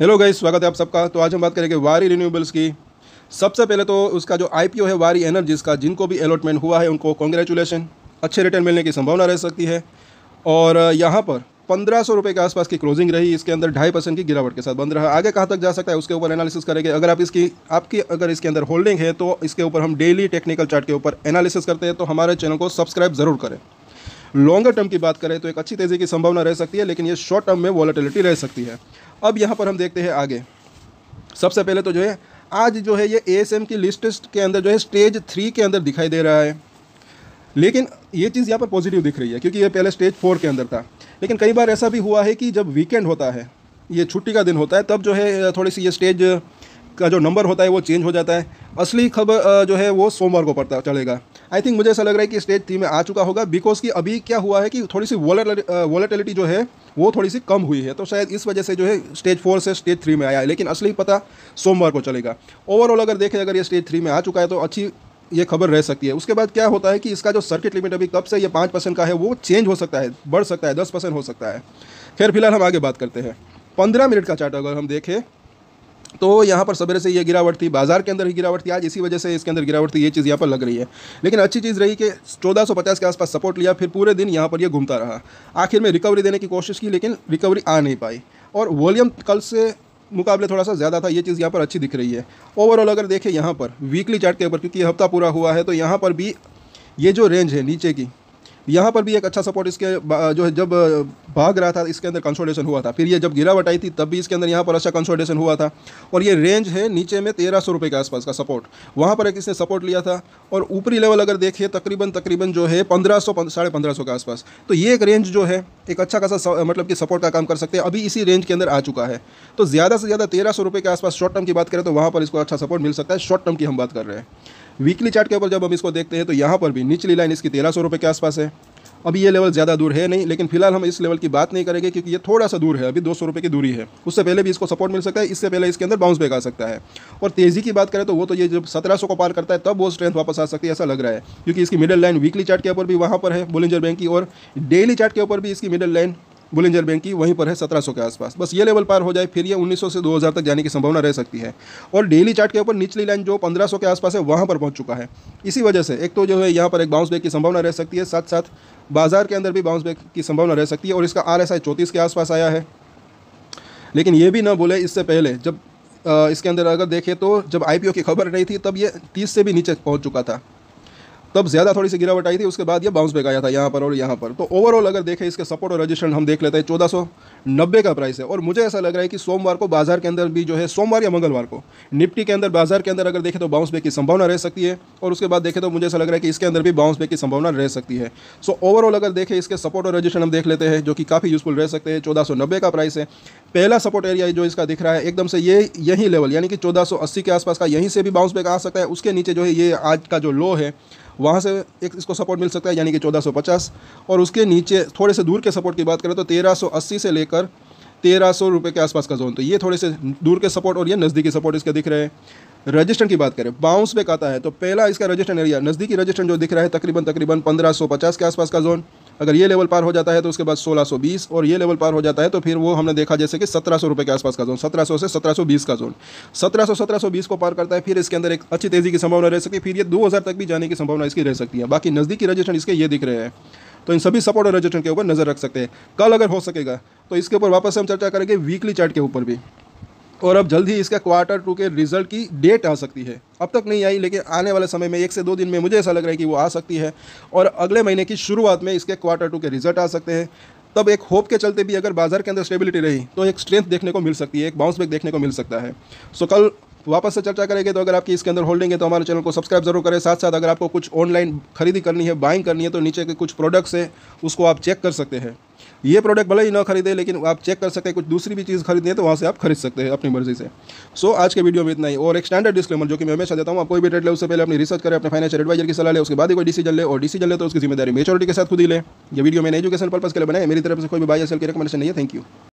hello guys स्वागत है आप सबका तो आज हम बात करेंगे वारी रिन्यूएबल्स की सबसे पहले तो उसका जो आईपीओ है वारी एनर्जीज का जिनको भी अलॉटमेंट हुआ है उनको कॉन्ग्रेचुलेसन अच्छे रिटर्न मिलने की संभावना रह सकती है और यहाँ पर पंद्रह सौ रुपये के आसपास की क्लोजिंग रही इसके अंदर ढाई परसेंट की गिरावट के साथ बंद रहा आगे कहाँ तक जा सकता है उसके ऊपर एनालिसिस करेंगे अगर आप इसकी आपकी अगर इसके अंदर होल्डिंग है तो इसके ऊपर हम डेली टेक्निकल चार्ट के ऊपर एनालिसिस करते हैं तो हमारे चैनल को सब्सक्राइब ज़रूर करें लॉन्गर टर्म की बात करें तो एक अच्छी तेज़ी की संभावना रह सकती है लेकिन ये शॉर्ट टर्म में वॉलेटिलिटी रह सकती है अब यहाँ पर हम देखते हैं आगे सबसे पहले तो जो है आज जो है ये ए की लिस्ट के अंदर जो है स्टेज थ्री के अंदर दिखाई दे रहा है लेकिन ये चीज़ यहाँ पर पॉजिटिव दिख रही है क्योंकि ये पहले स्टेज फोर के अंदर था लेकिन कई बार ऐसा भी हुआ है कि जब वीकेंड होता है ये छुट्टी का दिन होता है तब जो है थोड़ी सी ये स्टेज का जो नंबर होता है वो चेंज हो जाता है असली खबर जो है वो सोमवार को पड़ता चलेगा आई थिंक मुझे ऐसा लग रहा है कि स्टेज थ्री में आ चुका होगा बिकॉज कि अभी क्या हुआ है कि थोड़ी सी वॉलेटिलिटी जो है वो थोड़ी सी कम हुई है तो शायद इस वजह से जो है स्टेज फोर से स्टेज थ्री में आया है लेकिन असली पता सोमवार को चलेगा ओवरऑल अगर देखें अगर ये स्टेज थ्री में आ चुका है तो अच्छी ये खबर रह सकती है उसके बाद क्या होता है कि इसका जो सर्किट लिमिट अभी कब से ये पाँच परसेंट का है वो चेंज हो सकता है बढ़ सकता है दस परसेंट हो सकता है खैर फिलहाल हम आगे बात करते हैं पंद्रह मिनट का चार्ट अगर हम देखें तो यहाँ पर सवेरे से ये गिरावट थी बाजार के अंदर ही गिरावट थी आज इसी वजह से इसके अंदर गिरावट थी ये चीज़ यहाँ पर लग रही है लेकिन अच्छी चीज़ रही कि 1450 के आसपास सपोर्ट लिया फिर पूरे दिन यहाँ पर ये घूमता रहा आखिर में रिकवरी देने की कोशिश की लेकिन रिकवरी आ नहीं पाई और वॉल्यूम कल से मुकाबले थोड़ा सा ज़्यादा था ये चीज़ यहाँ पर अच्छी दिख रही है ओवरऑल अगर देखें यहाँ पर वीकली चार्ट के ऊपर क्योंकि हफ्ता पूरा हुआ है तो यहाँ पर भी ये जो रेंज है नीचे की यहाँ पर भी एक अच्छा सपोर्ट इसके जो है जब भाग रहा था इसके अंदर कंसोलिडेशन हुआ था फिर ये जब गिरावट आई थी तब भी इसके अंदर यहाँ पर अच्छा कंसोलिडेशन हुआ था और ये रेंज है नीचे में तेरह सौ रुपये के आसपास का सपोर्ट वहाँ पर एक इसने सपोर्ट लिया था और ऊपरी लेवल अगर देखिए तकरीबन तकरीबन जो है पंद्रह सौ साढ़े पंद्रह सौ के आसपास तो ये एक रेंज जो है एक अच्छा खासा मतलब कि सपोर्ट का काम कर सकते हैं अभी इसी रेंज के अंदर आ चुका है तो ज़्यादा से ज़्यादा तेरह सौ रुपये के आसपास शॉर्ट टर्म की बात करें तो वहाँ पर इसको अच्छा सपोर्ट मिल सकता है शॉर्ट टर्म की हम बात कर रहे हैं वीकली चार्ट के ऊपर जब हम इसको देखते हैं तो यहाँ पर भी निचली लाइन इसकी तेरह सौ रुपये के आसपास है अभी ये लेवल ज़्यादा दूर है नहीं लेकिन फिलहाल हम इस लेवल की बात नहीं करेंगे क्योंकि ये थोड़ा सा दूर है अभी दो सौ की दूरी है उससे पहले भी इसको सपोर्ट मिल सकता है इससे पहले इसके अंदर बाउंस बैक आ सकता है और तेज़ी की बात करें तो वो तो ये जब सत्रह को पार करता है तब वो स्ट्रेंथ वापस आ सकती है ऐसा लग रहा है क्योंकि इसकी मिडिल लाइन वीकली चार्ट के ऊपर भी वहाँ पर है बोलिंजर बैंक की और डेली चार्ट के ऊपर भी इसकी मिडिल लाइन बुलेंजर बैंक की वहीं पर है सत्रह के आसपास बस ये लेवल पार हो जाए फिर ये 1900 से 2000 तक जाने की संभावना रह सकती है और डेली चार्ट के ऊपर निचली लाइन जो 1500 के आसपास है वहाँ पर पहुँच चुका है इसी वजह से एक तो जो है यहाँ पर एक बाउंस बैक की संभावना रह सकती है साथ साथ बाजार के अंदर भी बाउंस बैक की संभावना रह सकती है और इसका आर एस के आसपास आया है लेकिन ये भी ना बोले इससे पहले जब इसके अंदर अगर देखें तो जब आई की खबर नहीं थी तब ये तीस से भी नीचे पहुँच चुका था तब ज़्यादा थोड़ी सी गिरावट आई थी उसके बाद ये बाउंस बैक आया था यहाँ पर और यहाँ पर तो ओवरऑल अगर देखें इसके सपोर्ट और रजिस्ट्रेशन हम देख लेते हैं चौदह सौ नब्बे का प्राइस है और मुझे ऐसा लग रहा है कि सोमवार को बाजार के अंदर भी जो है सोमवार या मंगलवार को निफ्टी के अंदर बाजार के अंदर अगर देखें तो बाउंस बैक की संभावना रह सकती है और उसके बाद देखें तो मुझे ऐसा लग रहा है कि इसके अंदर भी बाउंस बैक की संभावना रह सकती है सो ओवरऑल अगर देखें इसके सपोर्ट और रजिस्ट्रेशन हम देख लेते हैं जो कि काफ़ी यूजफुल रह सकते हैं चौदह का प्राइस है पहला सपोर्ट एरिया जो इसका दिख रहा है एकदम से ये यही लेवल यानी कि चौदह के आसपास का यहीं से भी बाउंस बैक आ सकता है उसके नीचे जो है ये आज का जो लो है वहाँ से एक इसको सपोर्ट मिल सकता है यानी कि 1450 और उसके नीचे थोड़े से दूर के सपोर्ट की बात करें तो 1380 से लेकर तेरह सौ रुपये के आसपास का जोन तो ये थोड़े से दूर के सपोर्ट और ये नज़दीकी सपोर्ट इसके दिख रहे हैं रजिस्टर की बात करें बाउंस बैक आता है तो पहला इसका रजिस्टेंट एरिया नज़दीकी रजिस्टर जो दिख रहा है तकरीबन तकरीबन पंद्रह सौ पचास के आसपास का जोन अगर ये लेवल पार हो जाता है तो उसके बाद 1620 और ये लेवल पार हो जाता है तो फिर वो हमने देखा जैसे कि सत्रह सौ के आसपास का जोन 1700 से 1720 का जोन 1700 1720 को पार करता है फिर इसके अंदर एक अच्छी तेज़ी की संभावना रह सकती है फिर ये 2000 तक भी जाने की संभावना इसकी रह सकती है बाकी नज़दीकी रजिस्ट्रेशन इसके ये दिख रहे हैं तो इन सभी सपोर्ट और के ऊपर नज़र रख सकते हैं कल अगर हो सकेगा तो इसके ऊपर वापस हम चर्चा करेंगे वीकली चार्ट के ऊपर भी और अब जल्द ही इसका क्वार्टर टू के रिजल्ट की डेट आ सकती है अब तक नहीं आई लेकिन आने वाले समय में एक से दो दिन में मुझे ऐसा लग रहा है कि वो आ सकती है और अगले महीने की शुरुआत में इसके क्वार्टर टू के रिजल्ट आ सकते हैं तब एक होप के चलते भी अगर बाजार के अंदर स्टेबिलिटी रही तो एक स्ट्रेंथ देखने को मिल सकती है एक बाउंस बैक देखने को मिल सकता है सो कल वापस से चर्चा करेंगे तो अगर आपकी इसके अंदर होल्डिंग है तो हमारे चैनल को सब्सक्राइब जरूर करें साथ साथ अगर आपको कुछ ऑनलाइन खरीदी करनी है बाइंग करनी है तो नीचे के कुछ प्रोडक्ट्स हैं उसको आप चेक कर सकते हैं ये प्रोडक्ट भले ही ना खरीदे लेकिन आप चेक कर सकते हैं कुछ दूसरी भी चीज़ खरीदनी है तो वहाँ से आप खरीद सकते हैं अपनी मर्जी से सो so, आज के वीडियो में इतना ही और एक स्टैंडर्ड डिस्क्लेमर जो कि मैं हमेशा देता हूँ आप कोई भी ट्रेड ले उससे पहले अपनी रिसर्च करें अपने फाइनेंशियल एडवाइजर की सलाह ले उसके बाद ही कोई डिसीजन ले और डिसीजन ले तो उसकी जिम्मेदारी मेचोरिटी के साथ खुद ही ले ये वीडियो मैंने एजुकेशन पर्पज के लिए बनाए मेरी तरफ से कोई भी बाय सेल की रिकमेंडेशन नहीं है थैंक यू